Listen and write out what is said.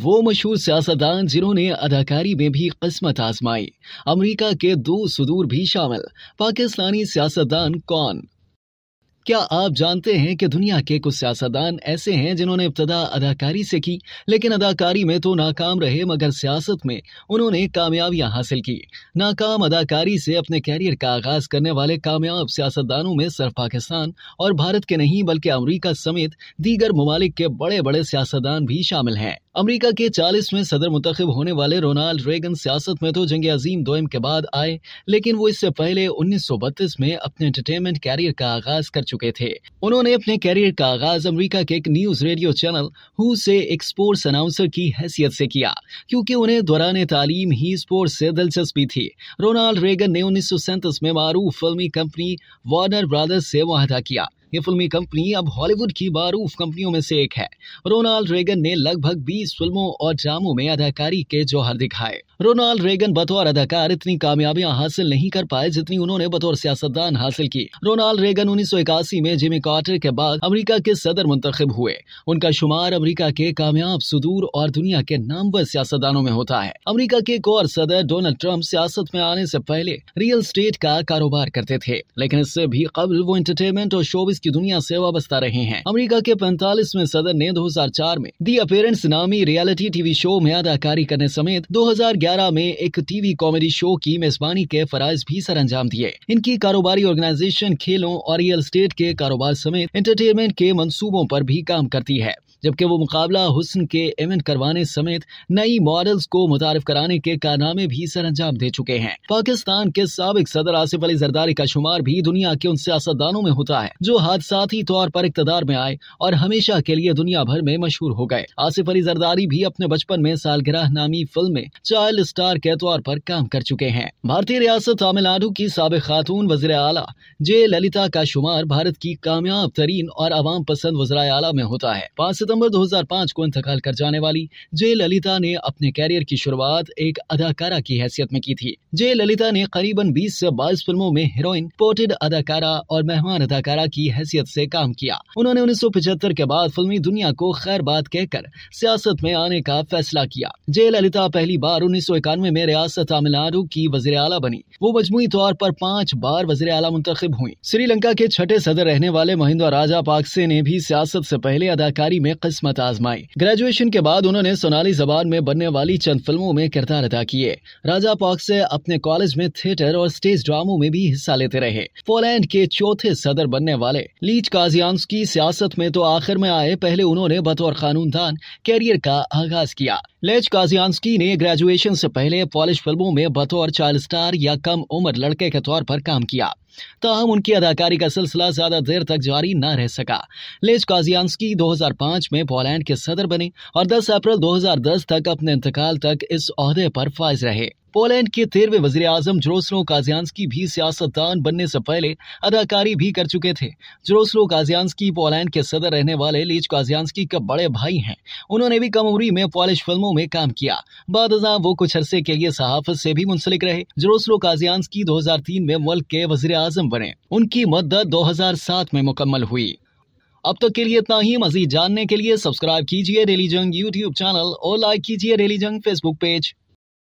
वो मशहूर सियासतदान जिन्होंने अदाकारी में भी किस्मत आजमाई अमेरिका के दो सुदूर भी शामिल पाकिस्तानी सियासतदान कौन क्या आप जानते हैं कि दुनिया के कुछ सियासतदान ऐसे हैं जिन्होंने इब्तदा अदाकारी से की लेकिन अदाकारी में तो नाकाम रहे मगर सियासत में उन्होंने कामयाबियां हासिल की नाकाम अदाकारी से अपने कैरियर का आगाज करने वाले कामयाब सियासतदानों में सिर्फ पाकिस्तान और भारत के नहीं बल्कि अमरीका समेत दीगर ममालिक के बड़े बड़े सियासतदान भी शामिल हैं अमेरिका के 40वें सदर मुंतब होने वाले रोनाल्ड रेगन सियासत में तो जंग अजीम दोम के बाद आए लेकिन वो इससे पहले 1932 में अपने एंटरटेनमेंट कैरियर का आगाज कर चुके थे उन्होंने अपने कैरियर का आगाज अमेरिका के एक न्यूज रेडियो चैनल हु से एक स्पोर्ट्स अनाउंसर की हैसियत से किया क्योंकि उन्हें दौरान तालीम ही स्पोर्ट्स से दिलचस्पी थी रोनाल्ड रेगन ने उन्नीस में मारूफ फिल्मी कंपनी वार्नर ब्रदर्स से वाहदा किया ये फिल्मी कंपनी अब हॉलीवुड की बारूफ कंपनियों में से एक है रोनाल्ड रेगन ने लगभग 20 फिल्मों और ड्रामों में अदाकारी के जौहर दिखाए रोनाल्ड रेगन बतौर अदाकार इतनी कामयाबियां हासिल नहीं कर पाए जितनी उन्होंने बतौर सियासतदान हासिल की रोनाल्ड रेगन उन्नीस में जिमी कार्टर के बाद अमरीका के सदर मुंतब हुए उनका शुमार अमरीका के कामयाब सुदूर और दुनिया के नामवर सियासतदानों में होता है अमरीका के एक और सदर डोनाल्ड ट्रंप सियासत में आने से पहले रियल स्टेट का कारोबार करते थे लेकिन इससे भी कबल वो एंटरटेनमेंट और शोबिस की दुनिया से वाबस्ता रहे हैं अमरीका के पैंतालीसवें सदर ने चार में दी अपेरेंट्स नामी रियलिटी टीवी शो में अदाकारी करने समेत दो 2011 में एक टीवी कॉमेडी शो की मेजबानी के फराज भी सर अंजाम दिए इनकी कारोबारी ऑर्गेनाइजेशन खेलों और रियल स्टेट के कारोबार समेत एंटरटेनमेंट के मंसूबों पर भी काम करती है जबकि वो मुकाबला हुसन के इवेंट करवाने समेत नई मॉडल्स को मुतारफ कराने के कारनामे भी सर अंजाम दे चुके हैं पाकिस्तान के सबक सदर आसिफ अली जरदारी का शुमार भी दुनिया के उन सियासतदानों में होता है जो हादसाती तौर पर इकतदार में आए और हमेशा के लिए दुनिया भर में मशहूर हो गए आसिफ अली जरदारी भी अपने बचपन में सालगिरह नामी फिल्म में चाइल्ड स्टार के तौर पर काम कर चुके हैं भारतीय रियासत तमिलनाडु की सबक खातून वजीर आला जे ललिता का शुमार भारत की कामयाब तरीन और आवाम पसंद वजरा आला में होता है पाँच सितंबर 2005 को इंतकाल कर जाने वाली जय ललिता ने अपने कैरियर की शुरुआत एक अदाकारा की हैसियत में की थी जय ललिता ने करीबन 20 से 22 फिल्मों में हीरोइन पोर्टेड अदाकारा और मेहमान अदाकारा की हैसियत से काम किया उन्होंने उन्नीस के बाद फिल्मी दुनिया को खैर बात कहकर सियासत में आने का फैसला किया जय ललिता पहली बार उन्नीस में रियासत तमिलनाडु की वजीर आला बनी वो मजमुई तौर पर पाँच बार वजीर आला मुंतब हुई श्रीलंका के छठे सदर रहने वाले महिंदा राजा पाक्से ने भी सियासत से पहले अदाकारी में किस्मत आजमाई ग्रेजुएशन के बाद उन्होंने सोनाली जबान में बनने वाली चंद फिल्मों में किरदार अदा किए राजा पॉक से अपने कॉलेज में थिएटर और स्टेज ड्रामों में भी हिस्सा लेते रहे पोलैंड के चौथे सदर बनने वाले लीच काजियांस की सियासत में तो आखिर में आए पहले उन्होंने बतौर कानूनदान कैरियर का आगाज किया लेच काजियांस्की ने ग्रेजुएशन से पहले पॉलिश फिल्मों में बतौर चाइल्ड स्टार या कम उम्र लड़के के तौर पर काम किया ताहम उनकी अदाकारी का सिलसिला ज्यादा देर तक जारी न रह सका लेज काजियांस्की 2005 में पोलैंड के सदर बने और 10 अप्रैल 2010 तक अपने इंतकाल तक इस अहदे पर फायज रहे पोलैंड के तेरहवे वजीर आजम जरोस्लो काजियांस्की भी सियासतदान बनने से पहले अदाकारी भी कर चुके थे जरोस्लो काजियांस्की पोलैंड के सदर रहने वाले लीच काजियांस्की का बड़े भाई हैं उन्होंने भी कम उम्री में पॉलिश फिल्मों में काम किया बाद वो कुछ अरसे के लिए सहाफत से भी मुंसलिक रहे दो काजियांस्की तीन में मुल्क के वजीर आजम बने उनकी मदद सात में मुकम्मल हुई अब तक के लिए इतना ही मजीद जानने के लिए सब्सक्राइब कीजिए डेली जंग यूट्यूब चैनल और लाइक कीजिए डेली जंग फेसबुक पेज